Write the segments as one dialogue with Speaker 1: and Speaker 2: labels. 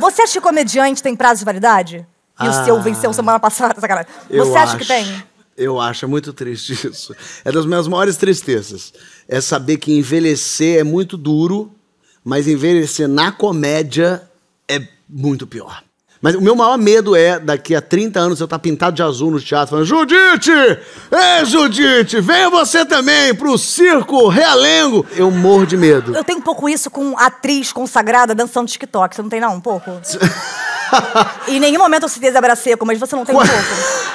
Speaker 1: Você acha que comediante tem prazo de validade? E ah, o seu venceu semana passada, sacanagem. Você acha acho, que tem?
Speaker 2: Eu acho, é muito triste isso. É das minhas maiores tristezas. É saber que envelhecer é muito duro, mas envelhecer na comédia é muito pior. Mas o meu maior medo é, daqui a 30 anos, eu estar tá pintado de azul no teatro, falando: Judite! Ei, Judite! Venha você também pro circo realengo! Eu morro de medo. Eu
Speaker 1: tenho um pouco isso com atriz consagrada dançando TikTok. Você não tem, não? Um pouco? em nenhum momento eu citei Débora Seco, mas você não tem um pouco.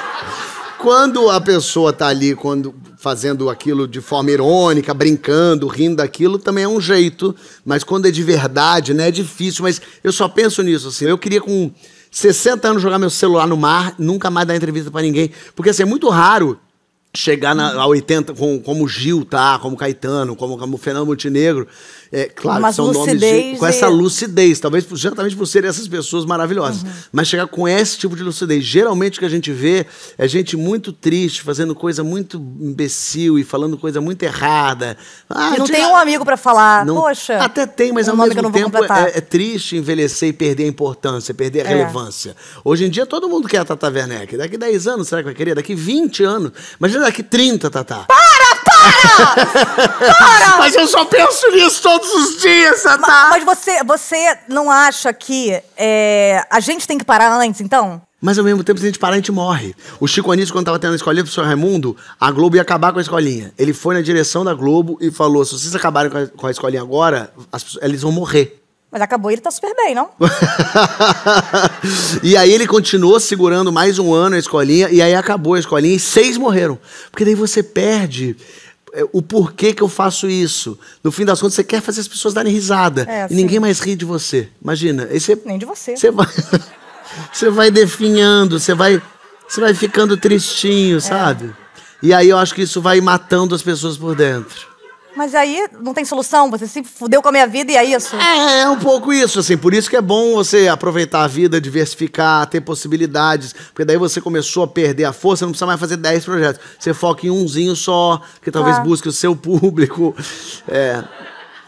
Speaker 2: Quando a pessoa tá ali quando fazendo aquilo de forma irônica, brincando, rindo daquilo, também é um jeito. Mas quando é de verdade, né, é difícil. Mas eu só penso nisso, assim. Eu queria com 60 anos jogar meu celular no mar, nunca mais dar entrevista para ninguém. Porque, assim, é muito raro chegar na, a 80 com, como Gil tá, como Caetano, como, como Fernando Montenegro, é claro que são nomes de, com essa lucidez, talvez certamente por serem essas pessoas maravilhosas, uhum. mas chegar com esse tipo de lucidez. Geralmente o que a gente vê é gente muito triste, fazendo coisa muito imbecil e falando coisa muito errada. Ah, não tem
Speaker 1: um amigo para falar, não, poxa. Até tem, mas um ao mesmo tempo é, é,
Speaker 2: triste envelhecer e perder a importância, perder a é. relevância. Hoje em dia todo mundo quer a Tata Werneck. Daqui 10 anos será que vai querer? Daqui 20 anos. Mas imagina daqui 30, Tatá. Para, para!
Speaker 1: para! Mas eu só penso nisso todos os dias, Tatá. Mas, mas você, você não acha que é, a gente tem que parar antes, então?
Speaker 2: Mas ao mesmo tempo, se a gente parar, a gente morre. O Chico Anísio, quando estava tendo a escolinha pro Sr. Raimundo, a Globo ia acabar com a escolinha. Ele foi na direção da Globo e falou: se vocês acabarem com a, com a escolinha agora, as, eles vão morrer.
Speaker 1: Mas acabou ele tá super bem, não?
Speaker 2: e aí ele continuou segurando mais um ano a escolinha, e aí acabou a escolinha e seis morreram. Porque daí você perde é, o porquê que eu faço isso. No fim das contas, você quer fazer as pessoas darem risada. É, E assim. ninguém mais ri de você. Imagina. Você, Nem de você. Você vai, você vai definhando, você vai, você vai ficando tristinho, é. sabe? E aí eu acho que isso vai matando as pessoas por dentro.
Speaker 1: Mas aí não tem solução, você se fudeu com a minha vida
Speaker 2: e é isso. É, é um pouco isso, assim. Por isso que é bom você aproveitar a vida, diversificar, ter possibilidades. Porque daí você começou a perder a força, não precisa mais fazer 10 projetos. Você foca em umzinho só, que talvez tá. busque o seu público. É.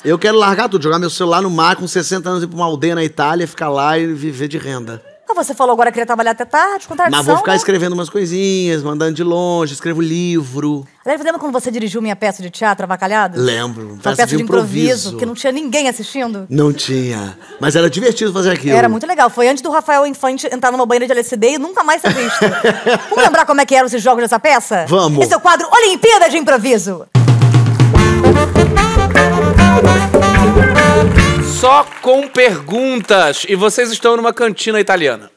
Speaker 2: Eu quero largar tudo, jogar meu celular no mar com 60 anos, ir pra uma aldeia na Itália, ficar lá e viver de renda.
Speaker 1: Então, você falou agora que queria trabalhar até tarde, com Mas vou ficar né?
Speaker 2: escrevendo umas coisinhas, mandando de longe, escrevo livro.
Speaker 1: Aliás, lembra quando você dirigiu minha peça de teatro, Avacalhado? Lembro, Uma peça, peça de, de improviso, improviso, que não tinha ninguém assistindo.
Speaker 2: Não tinha, mas era divertido fazer aquilo. Era muito
Speaker 1: legal, foi antes do Rafael Infante entrar numa banheira de LSD e nunca mais ser visto. Vamos lembrar como é que eram esses jogos dessa peça? Vamos. Esse é o quadro Olimpíada de Improviso
Speaker 2: só com perguntas. E vocês estão numa cantina italiana.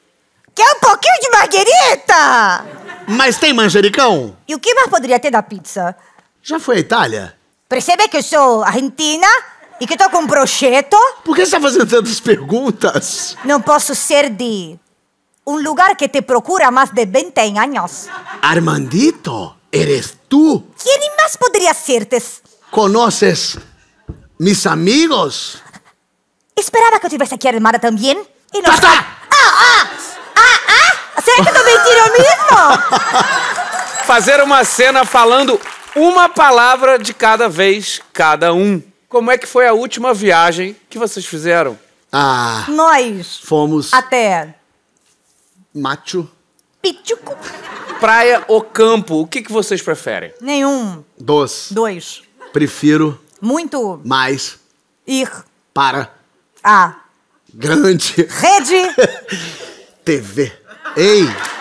Speaker 2: Quer um pouquinho de margarita? Mas tem manjericão?
Speaker 1: E o que mais poderia ter da pizza? Já foi à Itália? Percebe que eu sou argentina e que estou com um brocheto? Por que você está fazendo tantas perguntas? Não posso ser de um lugar que te procura há mais de 20 anos.
Speaker 2: Armandito, eres
Speaker 1: tu? Quem mais poderia ser? Conoces mis amigos? Esperaba que eu tivesse aqui armada também. Y Tá, ¡Basta! ¡Ah, ah! ¡Ah, ah! Será que eu também tiro mesmo?
Speaker 2: Fazer uma cena falando uma palavra de cada vez, cada um. Como é que foi a última viagem que vocês fizeram? Ah.
Speaker 1: Nós. Fomos. Até. Machu. Pichuco.
Speaker 2: Praia ou campo, o que, que vocês preferem?
Speaker 1: Nenhum.
Speaker 2: Dois. Dois. Prefiro. Muito. Mais. Ir. Para. A. Grande. Rede. TV. Ei!